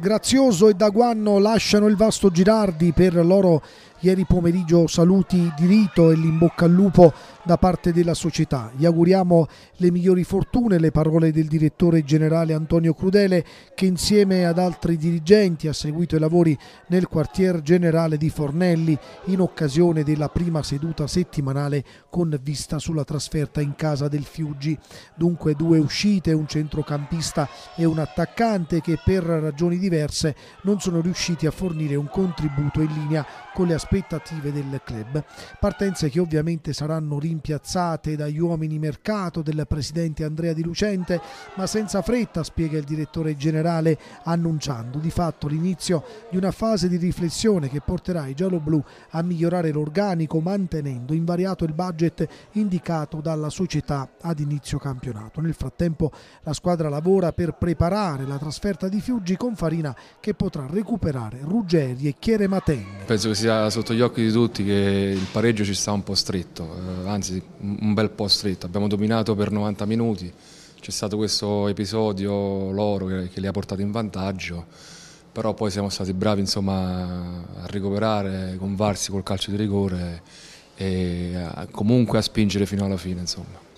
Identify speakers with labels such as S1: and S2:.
S1: Grazioso e Daguanno lasciano il vasto Girardi per loro ieri pomeriggio saluti di rito e l'imbocca al lupo da parte della società. Gli auguriamo le migliori fortune, le parole del direttore generale Antonio Crudele che insieme ad altri dirigenti ha seguito i lavori nel quartier generale di Fornelli in occasione della prima seduta settimanale con vista sulla trasferta in casa del Fiuggi. Dunque due uscite, un centrocampista e un attaccante che per ragioni diverse non sono riusciti a fornire un contributo in linea con le aspettative aspettative del club. Partenze che ovviamente saranno rimpiazzate dagli uomini mercato del presidente Andrea Di Lucente, ma senza fretta, spiega il direttore generale, annunciando di fatto l'inizio di una fase di riflessione che porterà i gialloblu a migliorare l'organico mantenendo invariato il budget indicato dalla società ad inizio campionato. Nel frattempo la squadra lavora per preparare la trasferta di Fiuggi con Farina che potrà recuperare Ruggeri e Chiere Matenga
S2: penso che sia sotto gli occhi di tutti che il pareggio ci sta un po' stretto, eh, anzi un bel po' stretto, abbiamo dominato per 90 minuti, c'è stato questo episodio loro che, che, li ha portati in vantaggio, però poi siamo stati bravi insomma, a recuperare convarsi col calcio di rigore e a, comunque a spingere fino alla fine. Insomma.